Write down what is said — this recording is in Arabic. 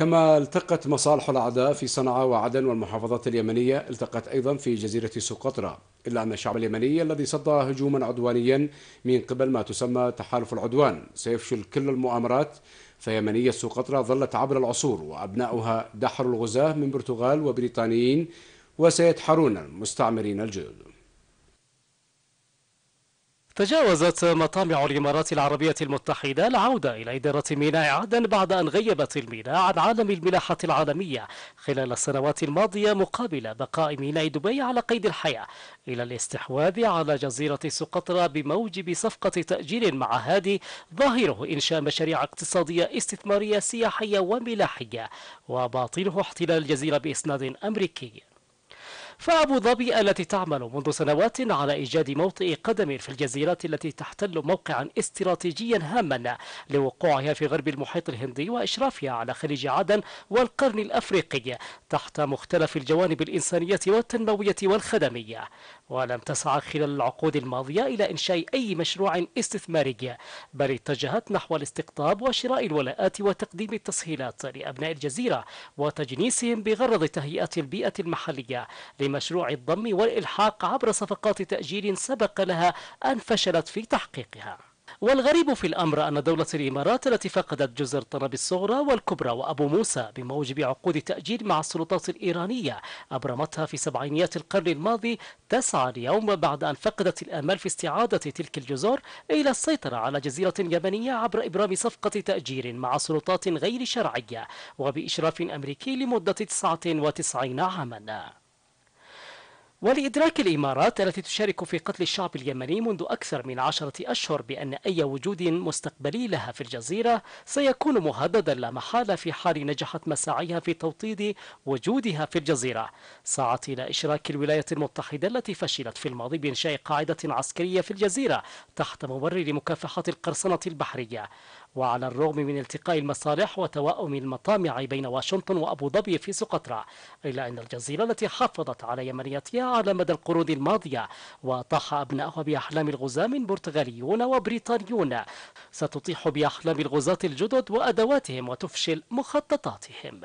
كما التقت مصالح الأعداء في صنعاء وعدن والمحافظات اليمنية التقت أيضا في جزيرة سقطرى إلا أن الشعب اليمني الذي صدى هجوما عدوانيا من قبل ما تسمى تحالف العدوان سيفشل كل المؤامرات فيمنية سقطرى ظلت عبر العصور وأبناؤها دحروا الغزاة من برتغال وبريطانيين وسيدحرون المستعمرين الجدد تجاوزت مطامع الإمارات العربية المتحدة العودة إلى إدارة ميناء عدن بعد أن غيبت الميناء عن عالم الملاحة العالمية خلال السنوات الماضية مقابل بقاء ميناء دبي على قيد الحياة إلى الاستحواذ على جزيرة سقطرى بموجب صفقة تأجير مع هادي ظاهره إنشاء مشاريع اقتصادية استثمارية سياحية وملاحية وباطنه احتلال الجزيرة بإسناد أمريكي فأبو ظبي التي تعمل منذ سنوات على إيجاد موطئ قدم في الجزيرة التي تحتل موقعا استراتيجيا هاما لوقوعها في غرب المحيط الهندي وإشرافها على خليج عدن والقرن الأفريقي تحت مختلف الجوانب الإنسانية والتنموية والخدمية ولم تسعى خلال العقود الماضية إلى إنشاء أي مشروع استثماري بل اتجهت نحو الاستقطاب وشراء الولاءات وتقديم التسهيلات لأبناء الجزيرة وتجنيسهم بغرض تهيئة البيئة المحلية لمشروع الضم والإلحاق عبر صفقات تأجير سبق لها أن فشلت في تحقيقها والغريب في الأمر أن دولة الإمارات التي فقدت جزر طنب الصغرى والكبرى وأبو موسى بموجب عقود تأجيل مع السلطات الإيرانية أبرمتها في سبعينيات القرن الماضي تسعى اليوم بعد أن فقدت الآمال في استعادة تلك الجزر إلى السيطرة على جزيرة يمنية عبر إبرام صفقة تأجير مع سلطات غير شرعية وبإشراف أمريكي لمدة 99 عاما ولإدراك الإمارات التي تشارك في قتل الشعب اليمني منذ أكثر من عشرة أشهر بأن أي وجود مستقبلي لها في الجزيرة سيكون مهددا لا محالة في حال نجحت مساعيها في توطيد وجودها في الجزيرة سعت إلى إشراك الولايات المتحدة التي فشلت في الماضي بإنشاء قاعدة عسكرية في الجزيرة تحت مبرر مكافحة القرصنة البحرية وعلى الرغم من التقاء المصالح وتوائم المطامع بين واشنطن وأبو ظبي في سقطرى إلا أن الجزيرة التي حافظت على يمنيتها على مدى القرون الماضية وطاح أبنائها بأحلام الغزاة من برتغاليون وبريطانيون ستطيح بأحلام الغزاة الجدد وأدواتهم وتفشل مخططاتهم